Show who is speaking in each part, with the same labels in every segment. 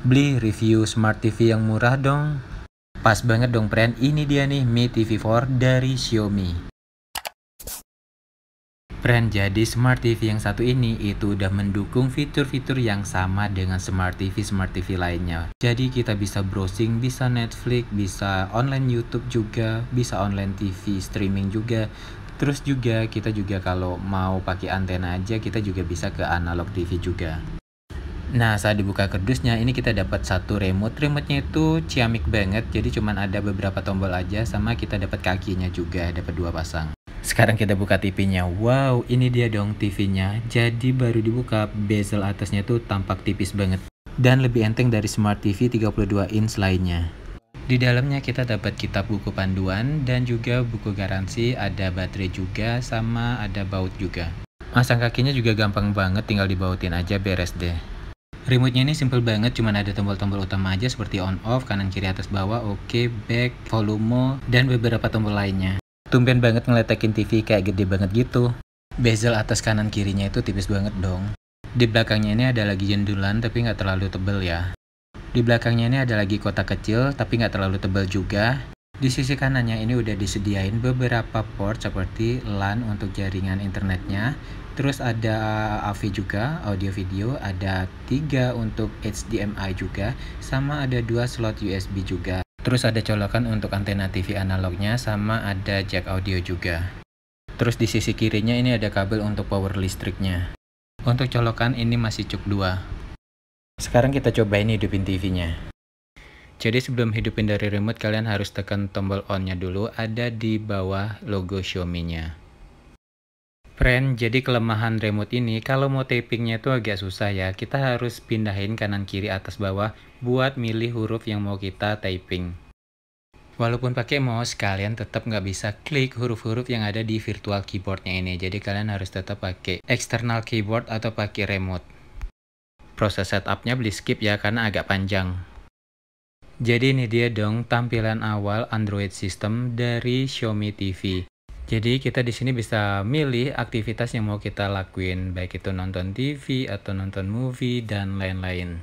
Speaker 1: Beli review Smart TV yang murah dong. Pas banget dong friend, ini dia nih Mi TV 4 dari Xiaomi. Friend, jadi Smart TV yang satu ini itu udah mendukung fitur-fitur yang sama dengan Smart TV Smart TV lainnya. Jadi kita bisa browsing, bisa Netflix, bisa online YouTube juga, bisa online TV streaming juga. Terus juga kita juga kalau mau pakai antena aja kita juga bisa ke analog TV juga. Nah saat dibuka kerdusnya ini kita dapat satu remote remote-nya itu ciamik banget jadi cuman ada beberapa tombol aja sama kita dapat kakinya juga dapat dua pasang sekarang kita buka TV-nya Wow ini dia dong TV-nya Jadi baru dibuka bezel atasnya tuh tampak tipis banget Dan lebih enteng dari Smart TV 32 inch lainnya di dalamnya kita dapat kitab buku panduan dan juga buku garansi, ada baterai juga, sama ada baut juga. Masang kakinya juga gampang banget, tinggal dibautin aja beres deh. Remote-nya ini simple banget, cuman ada tombol-tombol utama aja seperti on off, kanan kiri atas bawah, oke, okay, back, volume, dan beberapa tombol lainnya. Tumben banget ngeletekin TV kayak gede banget gitu. Bezel atas kanan kirinya itu tipis banget dong. Di belakangnya ini ada lagi jendulan tapi nggak terlalu tebel ya. Di belakangnya ini ada lagi kotak kecil tapi nggak terlalu tebel juga. Di sisi kanannya ini udah disediain beberapa port seperti LAN untuk jaringan internetnya. Terus ada AV juga, audio video, ada 3 untuk HDMI juga, sama ada 2 slot USB juga. Terus ada colokan untuk antena TV analognya, sama ada jack audio juga. Terus di sisi kirinya ini ada kabel untuk power listriknya. Untuk colokan ini masih cuk 2. Sekarang kita cobain hidupin TV-nya. Jadi sebelum hidupin dari remote kalian harus tekan tombol onnya dulu ada di bawah logo Xiaomi-nya. Friend, jadi kelemahan remote ini kalau mau typingnya itu agak susah ya. Kita harus pindahin kanan kiri atas bawah buat milih huruf yang mau kita typing. Walaupun pakai mouse, kalian tetap nggak bisa klik huruf-huruf yang ada di virtual keyboardnya ini. Jadi kalian harus tetap pakai external keyboard atau pakai remote. Proses setupnya beli skip ya karena agak panjang. Jadi ini dia dong tampilan awal Android system dari Xiaomi TV. Jadi kita di sini bisa milih aktivitas yang mau kita lakuin, baik itu nonton TV atau nonton movie dan lain-lain.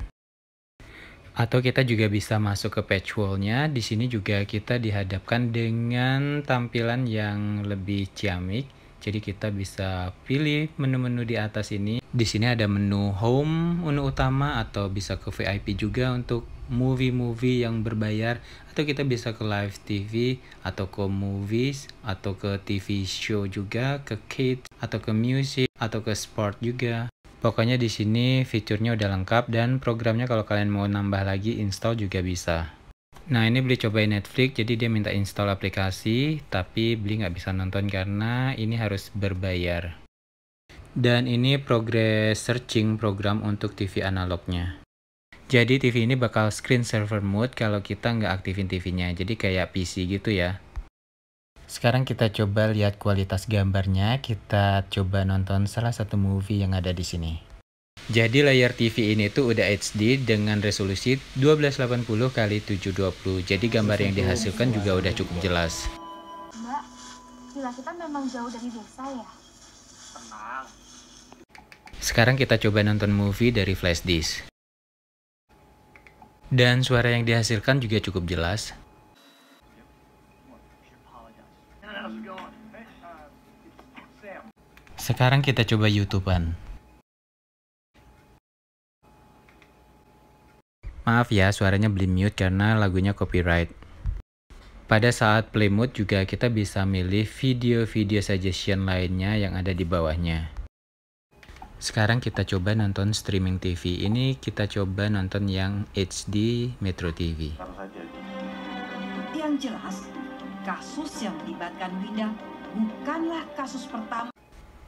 Speaker 1: Atau kita juga bisa masuk ke patch wall-nya. Di sini juga kita dihadapkan dengan tampilan yang lebih ciamik jadi kita bisa pilih menu-menu di atas ini. Di sini ada menu home, menu utama atau bisa ke VIP juga untuk movie-movie yang berbayar atau kita bisa ke live TV atau ke movies atau ke TV show juga, ke kids atau ke music atau ke sport juga. Pokoknya di sini fiturnya udah lengkap dan programnya kalau kalian mau nambah lagi install juga bisa. Nah ini beli cobain Netflix, jadi dia minta install aplikasi, tapi beli nggak bisa nonton karena ini harus berbayar. Dan ini progress searching program untuk TV analognya. Jadi TV ini bakal screen server mode kalau kita nggak aktifin TV-nya, jadi kayak PC gitu ya. Sekarang kita coba lihat kualitas gambarnya, kita coba nonton salah satu movie yang ada di sini. Jadi layar TV ini tuh udah HD dengan resolusi 1280 x 720. Jadi gambar yang dihasilkan juga udah cukup jelas. Mbak, kita memang jauh dari desa ya? Tenang. Sekarang kita coba nonton movie dari flash disk. Dan suara yang dihasilkan juga cukup jelas. Uh, Sekarang kita coba YouTube-an. Maaf ya suaranya beli mute karena lagunya copyright. Pada saat play mode juga kita bisa milih video-video suggestion lainnya yang ada di bawahnya. Sekarang kita coba nonton streaming TV. Ini kita coba nonton yang HD Metro TV. Yang jelas, kasus yang melibatkan Winda bukanlah kasus pertama.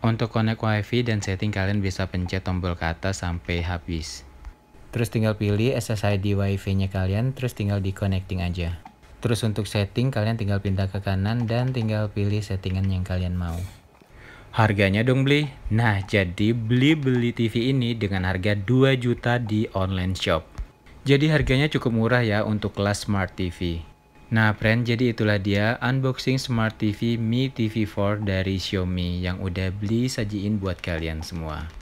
Speaker 1: Untuk connect wifi dan setting kalian bisa pencet tombol ke atas sampai habis. Terus tinggal pilih SSID WiFi-nya kalian, terus tinggal di connecting aja. Terus untuk setting kalian tinggal pindah ke kanan dan tinggal pilih settingan yang kalian mau. Harganya dong beli. Nah, jadi beli beli TV ini dengan harga 2 juta di online shop. Jadi harganya cukup murah ya untuk kelas smart TV. Nah, friend, jadi itulah dia unboxing smart TV Mi TV 4 dari Xiaomi yang udah beli sajiin buat kalian semua.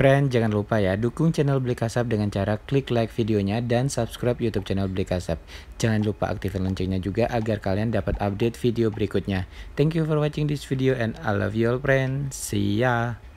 Speaker 1: Friend, jangan lupa ya, dukung channel Beli Kasap dengan cara klik like videonya dan subscribe YouTube channel Beli Kasap. Jangan lupa aktifkan loncengnya juga agar kalian dapat update video berikutnya. Thank you for watching this video and I love you all friend. See ya!